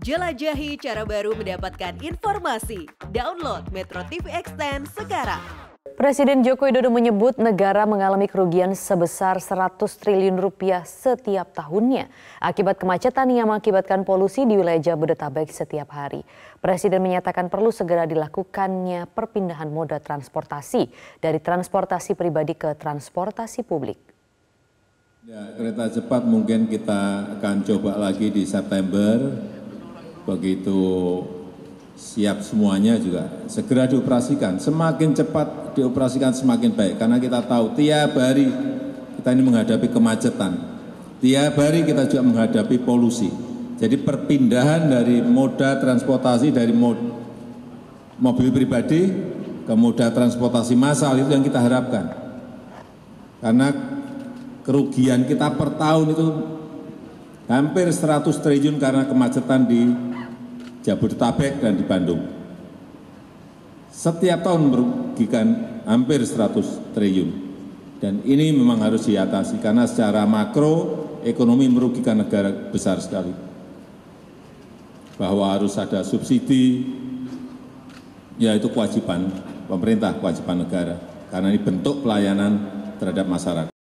Jelajahi cara baru mendapatkan informasi. Download Metro TV Extend sekarang. Presiden Joko Widodo menyebut negara mengalami kerugian sebesar 100 triliun rupiah setiap tahunnya akibat kemacetan yang mengakibatkan polusi di wilayah Jabodetabek setiap hari. Presiden menyatakan perlu segera dilakukannya perpindahan moda transportasi dari transportasi pribadi ke transportasi publik. Ya, kereta cepat mungkin kita akan coba lagi di September begitu siap semuanya juga segera dioperasikan. Semakin cepat dioperasikan semakin baik karena kita tahu tiap hari kita ini menghadapi kemacetan. Tiap hari kita juga menghadapi polusi. Jadi perpindahan dari moda transportasi dari mod, mobil pribadi ke moda transportasi massal itu yang kita harapkan. Karena kerugian kita per tahun itu hampir 100 triliun karena kemacetan di Jabodetabek dan di Bandung. Setiap tahun merugikan hampir 100 triliun. Dan ini memang harus diatasi karena secara makro ekonomi merugikan negara besar sekali. Bahwa harus ada subsidi, yaitu kewajiban pemerintah, kewajiban negara. Karena ini bentuk pelayanan terhadap masyarakat.